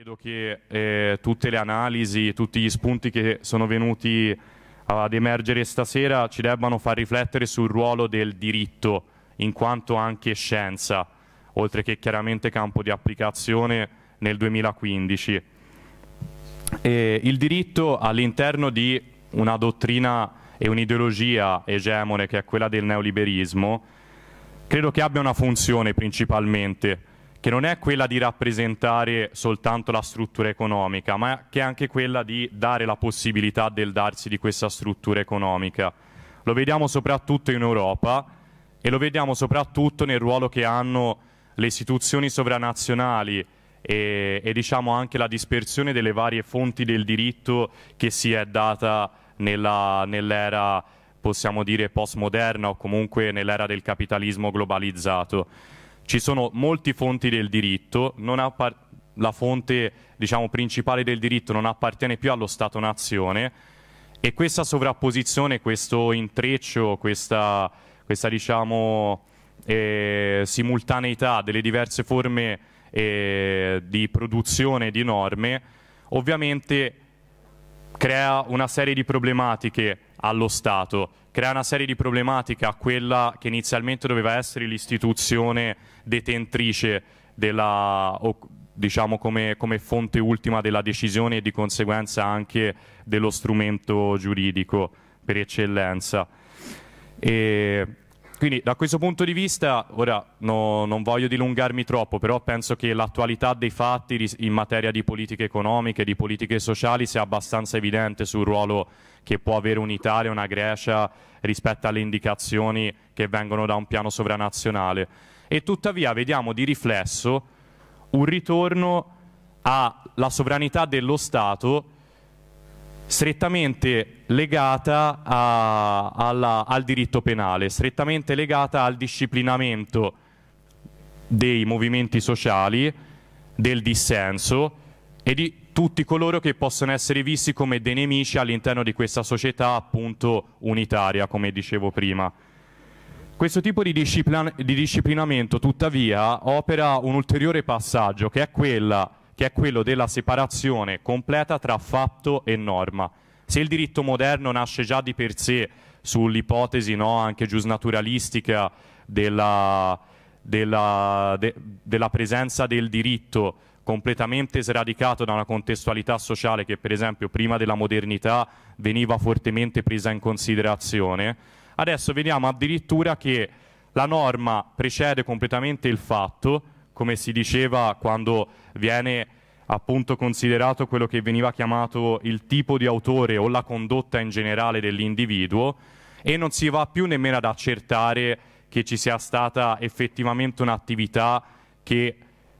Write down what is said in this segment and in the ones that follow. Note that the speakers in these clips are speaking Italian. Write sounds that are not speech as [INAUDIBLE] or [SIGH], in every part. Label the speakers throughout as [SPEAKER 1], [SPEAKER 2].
[SPEAKER 1] Credo che eh, tutte le analisi, tutti gli spunti che sono venuti ad emergere stasera ci debbano far riflettere sul ruolo del diritto in quanto anche scienza, oltre che chiaramente campo di applicazione nel 2015. E il diritto all'interno di una dottrina e un'ideologia egemone che è quella del neoliberismo, credo che abbia una funzione principalmente, che non è quella di rappresentare soltanto la struttura economica, ma che è anche quella di dare la possibilità del darsi di questa struttura economica. Lo vediamo soprattutto in Europa e lo vediamo soprattutto nel ruolo che hanno le istituzioni sovranazionali e, e diciamo anche la dispersione delle varie fonti del diritto che si è data nell'era nell possiamo dire postmoderna o comunque nell'era del capitalismo globalizzato. Ci sono molte fonti del diritto, la fonte diciamo, principale del diritto non appartiene più allo Stato-nazione e questa sovrapposizione, questo intreccio, questa, questa diciamo, eh, simultaneità delle diverse forme eh, di produzione di norme ovviamente crea una serie di problematiche allo Stato, crea una serie di problematiche a quella che inizialmente doveva essere l'istituzione detentrice della, diciamo come, come, fonte ultima della decisione e di conseguenza anche dello strumento giuridico per eccellenza. E quindi da questo punto di vista, ora no, non voglio dilungarmi troppo, però penso che l'attualità dei fatti in materia di politiche economiche, di politiche sociali sia abbastanza evidente sul ruolo che può avere un'Italia, una Grecia rispetto alle indicazioni che vengono da un piano sovranazionale. E tuttavia vediamo di riflesso un ritorno alla sovranità dello Stato strettamente legata a, alla, al diritto penale, strettamente legata al disciplinamento dei movimenti sociali, del dissenso e di tutti coloro che possono essere visti come dei nemici all'interno di questa società appunto unitaria, come dicevo prima. Questo tipo di, disciplina di disciplinamento tuttavia opera un ulteriore passaggio che è quella che è quello della separazione completa tra fatto e norma. Se il diritto moderno nasce già di per sé sull'ipotesi no, anche giusnaturalistica della, della, de, della presenza del diritto completamente sradicato da una contestualità sociale che per esempio prima della modernità veniva fortemente presa in considerazione, adesso vediamo addirittura che la norma precede completamente il fatto come si diceva quando viene appunto considerato quello che veniva chiamato il tipo di autore o la condotta in generale dell'individuo e non si va più nemmeno ad accertare che ci sia stata effettivamente un'attività che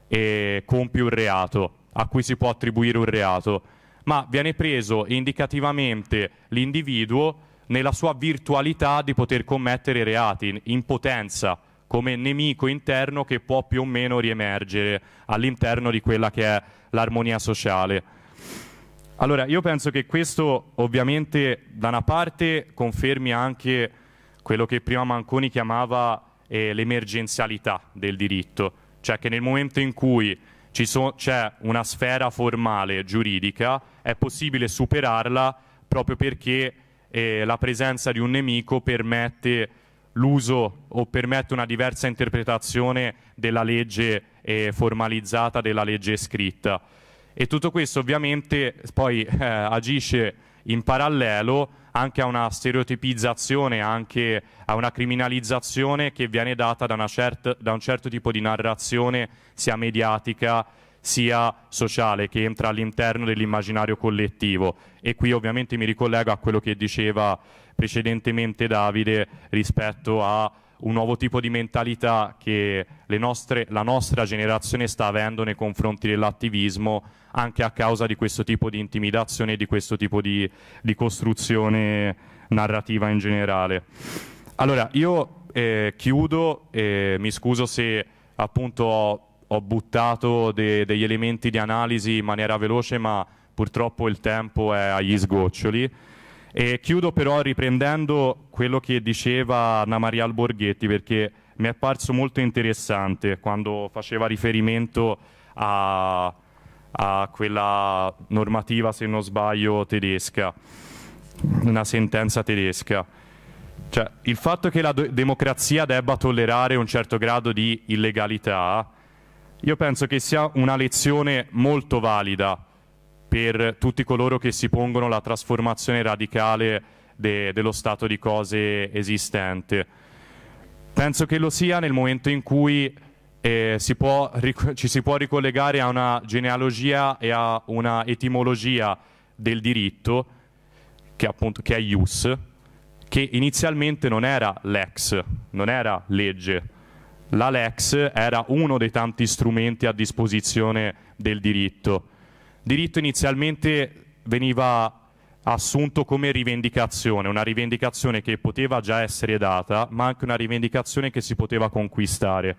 [SPEAKER 1] eh, compie un reato, a cui si può attribuire un reato, ma viene preso indicativamente l'individuo nella sua virtualità di poter commettere reati, in potenza, come nemico interno che può più o meno riemergere all'interno di quella che è l'armonia sociale. Allora, io penso che questo ovviamente da una parte confermi anche quello che prima Manconi chiamava eh, l'emergenzialità del diritto, cioè che nel momento in cui so c'è una sfera formale giuridica è possibile superarla proprio perché eh, la presenza di un nemico permette l'uso o permette una diversa interpretazione della legge eh, formalizzata, della legge scritta. E tutto questo ovviamente poi [LAUGHS] eh, agisce in parallelo anche a una stereotipizzazione, anche a una criminalizzazione che viene data da, certa, da un certo tipo di narrazione, sia mediatica sia sociale, che entra all'interno dell'immaginario collettivo. E qui ovviamente mi ricollego a quello che diceva precedentemente Davide rispetto a un nuovo tipo di mentalità che nostre, la nostra generazione sta avendo nei confronti dell'attivismo anche a causa di questo tipo di intimidazione e di questo tipo di, di, costruzione narrativa in generale. Allora, io eh, chiudo, eh, mi scuso se appunto ho, ho buttato de, degli elementi di analisi in maniera veloce, ma purtroppo il tempo è agli sgoccioli. E chiudo però riprendendo quello che diceva Anna Maria Alborghetti perché mi è parso molto interessante quando faceva riferimento a, a quella normativa, se non sbaglio, tedesca, una sentenza tedesca. Cioè, il fatto che la democrazia debba tollerare un certo grado di illegalità, io penso che sia una lezione molto valida per tutti coloro che si pongono la trasformazione radicale de dello stato di cose esistente. Penso che lo sia nel momento in cui eh, si ci si può ricollegare a una genealogia e a una etimologia del diritto, che, appunto, che è ius, che inizialmente non era lex, non era legge. La lex era uno dei tanti strumenti a disposizione del diritto diritto inizialmente veniva assunto come rivendicazione, una rivendicazione che poteva già essere data, ma anche una rivendicazione che si poteva conquistare.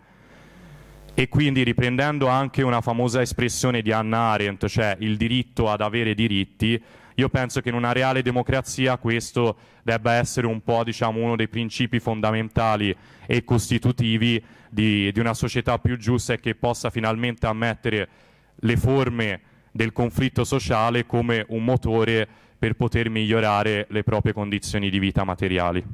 [SPEAKER 1] E quindi riprendendo anche una famosa espressione di Anna Arendt, cioè il diritto ad avere diritti, io penso che in una reale democrazia questo debba essere un po' diciamo, uno dei principi fondamentali e costitutivi di, di una società più giusta e che possa finalmente ammettere le forme del conflitto sociale come un motore per poter migliorare le proprie condizioni di vita materiali.